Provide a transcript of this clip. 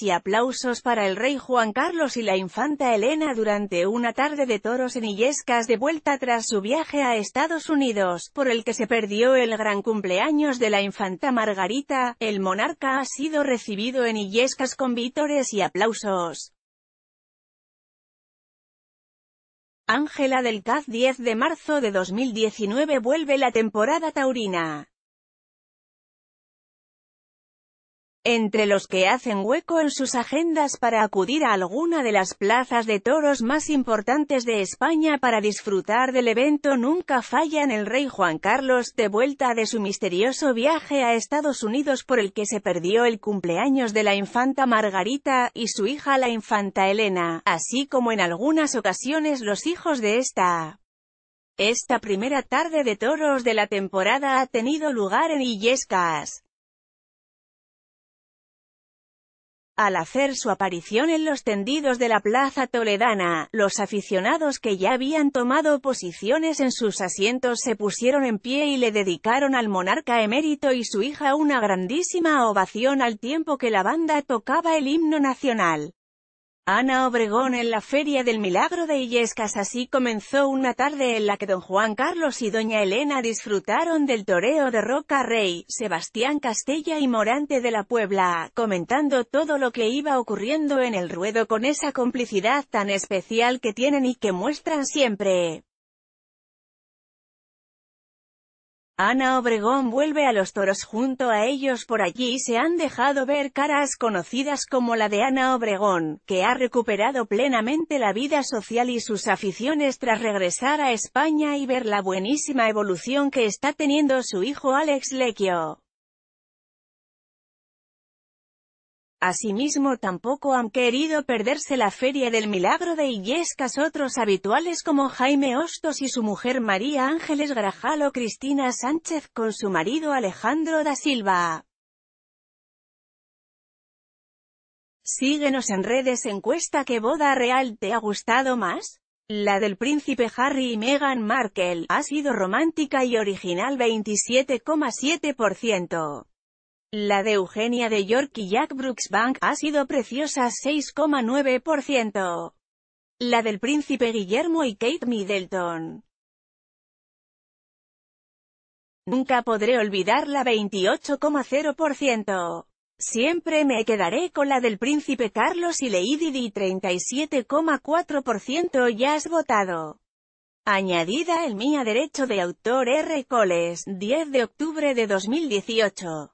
y aplausos para el rey Juan Carlos y la infanta Elena durante una tarde de toros en Illescas de vuelta tras su viaje a Estados Unidos, por el que se perdió el gran cumpleaños de la infanta Margarita, el monarca ha sido recibido en Illescas con vítores y aplausos. Ángela del Caz 10 de marzo de 2019 vuelve la temporada taurina. entre los que hacen hueco en sus agendas para acudir a alguna de las plazas de toros más importantes de España para disfrutar del evento nunca fallan el rey Juan Carlos de vuelta de su misterioso viaje a Estados Unidos por el que se perdió el cumpleaños de la infanta Margarita y su hija la infanta Elena, así como en algunas ocasiones los hijos de esta. Esta primera tarde de toros de la temporada ha tenido lugar en Illescas. Al hacer su aparición en los tendidos de la plaza toledana, los aficionados que ya habían tomado posiciones en sus asientos se pusieron en pie y le dedicaron al monarca emérito y su hija una grandísima ovación al tiempo que la banda tocaba el himno nacional. Ana Obregón en la Feria del Milagro de Illescas así comenzó una tarde en la que don Juan Carlos y doña Elena disfrutaron del toreo de Roca Rey, Sebastián Castella y Morante de la Puebla, comentando todo lo que iba ocurriendo en el ruedo con esa complicidad tan especial que tienen y que muestran siempre. Ana Obregón vuelve a los toros junto a ellos por allí se han dejado ver caras conocidas como la de Ana Obregón, que ha recuperado plenamente la vida social y sus aficiones tras regresar a España y ver la buenísima evolución que está teniendo su hijo Alex Lequio. Asimismo tampoco han querido perderse la Feria del Milagro de Illescas otros habituales como Jaime Hostos y su mujer María Ángeles Grajal o Cristina Sánchez con su marido Alejandro da Silva. Síguenos en redes encuesta que boda real te ha gustado más. La del príncipe Harry y Meghan Markle ha sido romántica y original 27,7%. La de Eugenia de York y Jack Brooks Bank ha sido preciosa 6,9%. La del príncipe Guillermo y Kate Middleton. Nunca podré olvidar la 28,0%. Siempre me quedaré con la del príncipe Carlos y Lady Di 37,4% ya has votado. Añadida el mía derecho de autor R. Coles, 10 de octubre de 2018.